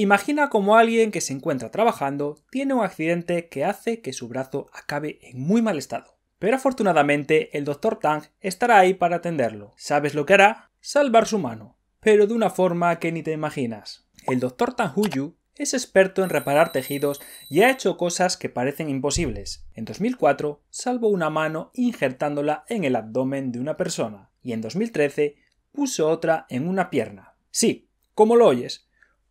Imagina como alguien que se encuentra trabajando tiene un accidente que hace que su brazo acabe en muy mal estado. Pero afortunadamente el doctor Tang estará ahí para atenderlo. ¿Sabes lo que hará? Salvar su mano, pero de una forma que ni te imaginas. El doctor Tang Huyu es experto en reparar tejidos y ha hecho cosas que parecen imposibles. En 2004 salvó una mano injertándola en el abdomen de una persona y en 2013 puso otra en una pierna. Sí, como lo oyes,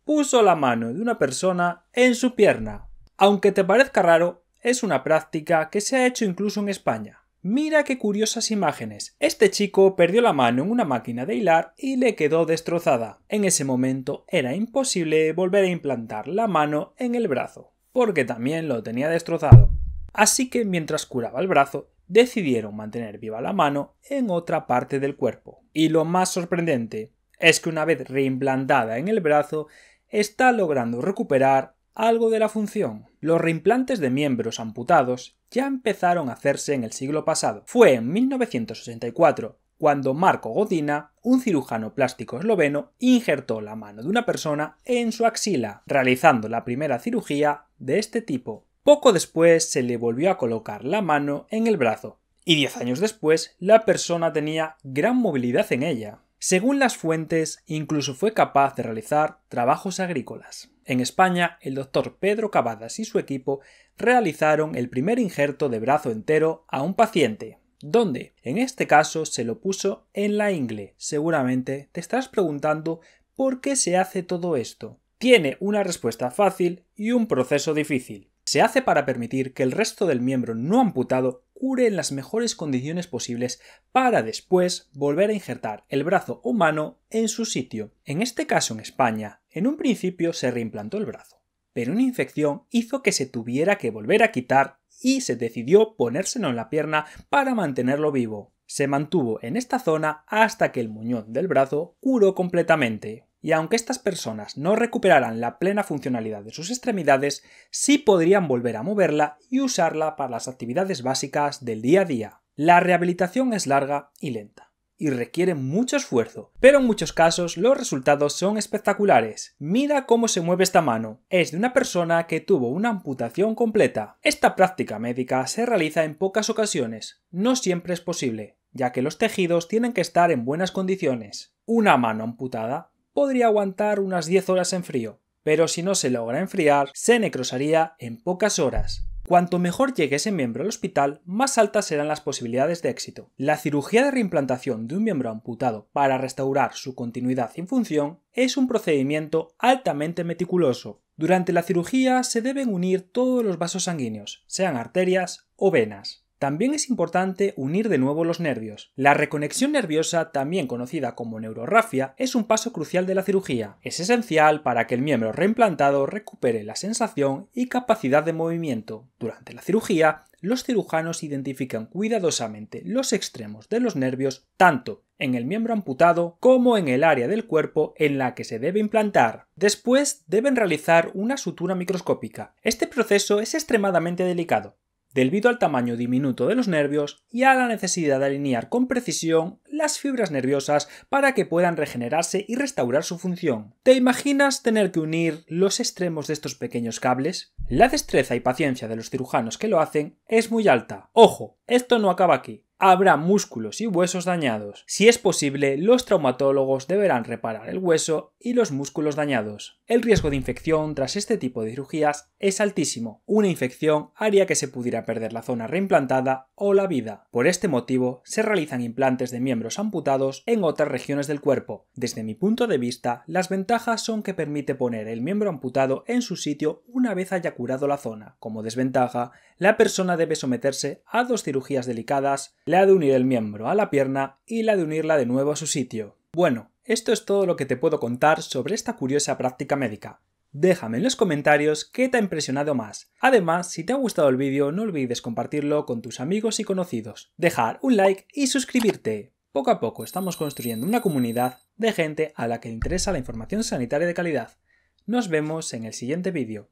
puso la mano de una persona en su pierna. Aunque te parezca raro, es una práctica que se ha hecho incluso en España. Mira qué curiosas imágenes. Este chico perdió la mano en una máquina de hilar y le quedó destrozada. En ese momento era imposible volver a implantar la mano en el brazo, porque también lo tenía destrozado. Así que mientras curaba el brazo, decidieron mantener viva la mano en otra parte del cuerpo. Y lo más sorprendente es que una vez reimplantada en el brazo, está logrando recuperar algo de la función. Los reimplantes de miembros amputados ya empezaron a hacerse en el siglo pasado. Fue en 1964 cuando Marco Godina, un cirujano plástico esloveno, injertó la mano de una persona en su axila, realizando la primera cirugía de este tipo. Poco después se le volvió a colocar la mano en el brazo, y 10 años después la persona tenía gran movilidad en ella. Según las fuentes, incluso fue capaz de realizar trabajos agrícolas. En España, el doctor Pedro Cavadas y su equipo realizaron el primer injerto de brazo entero a un paciente, donde, en este caso, se lo puso en la ingle. Seguramente te estás preguntando por qué se hace todo esto. Tiene una respuesta fácil y un proceso difícil. Se hace para permitir que el resto del miembro no amputado cure en las mejores condiciones posibles para después volver a injertar el brazo humano en su sitio. En este caso en España, en un principio se reimplantó el brazo, pero una infección hizo que se tuviera que volver a quitar y se decidió ponérselo en la pierna para mantenerlo vivo. Se mantuvo en esta zona hasta que el muñón del brazo curó completamente y aunque estas personas no recuperaran la plena funcionalidad de sus extremidades, sí podrían volver a moverla y usarla para las actividades básicas del día a día. La rehabilitación es larga y lenta, y requiere mucho esfuerzo, pero en muchos casos los resultados son espectaculares. Mira cómo se mueve esta mano, es de una persona que tuvo una amputación completa. Esta práctica médica se realiza en pocas ocasiones, no siempre es posible, ya que los tejidos tienen que estar en buenas condiciones. Una mano amputada podría aguantar unas 10 horas en frío, pero si no se logra enfriar, se necrosaría en pocas horas. Cuanto mejor llegue ese miembro al hospital, más altas serán las posibilidades de éxito. La cirugía de reimplantación de un miembro amputado para restaurar su continuidad y función es un procedimiento altamente meticuloso. Durante la cirugía se deben unir todos los vasos sanguíneos, sean arterias o venas. También es importante unir de nuevo los nervios. La reconexión nerviosa, también conocida como neurorrafia, es un paso crucial de la cirugía. Es esencial para que el miembro reimplantado recupere la sensación y capacidad de movimiento. Durante la cirugía, los cirujanos identifican cuidadosamente los extremos de los nervios tanto en el miembro amputado como en el área del cuerpo en la que se debe implantar. Después deben realizar una sutura microscópica. Este proceso es extremadamente delicado, debido al tamaño diminuto de los nervios y a la necesidad de alinear con precisión las fibras nerviosas para que puedan regenerarse y restaurar su función. ¿Te imaginas tener que unir los extremos de estos pequeños cables? La destreza y paciencia de los cirujanos que lo hacen es muy alta. Ojo, esto no acaba aquí habrá músculos y huesos dañados. Si es posible, los traumatólogos deberán reparar el hueso y los músculos dañados. El riesgo de infección tras este tipo de cirugías es altísimo. Una infección haría que se pudiera perder la zona reimplantada o la vida. Por este motivo, se realizan implantes de miembros amputados en otras regiones del cuerpo. Desde mi punto de vista, las ventajas son que permite poner el miembro amputado en su sitio una vez haya curado la zona. Como desventaja, la persona debe someterse a dos cirugías delicadas la de unir el miembro a la pierna y la de unirla de nuevo a su sitio. Bueno, esto es todo lo que te puedo contar sobre esta curiosa práctica médica. Déjame en los comentarios qué te ha impresionado más. Además, si te ha gustado el vídeo, no olvides compartirlo con tus amigos y conocidos, dejar un like y suscribirte. Poco a poco estamos construyendo una comunidad de gente a la que le interesa la información sanitaria de calidad. Nos vemos en el siguiente vídeo.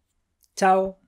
¡Chao!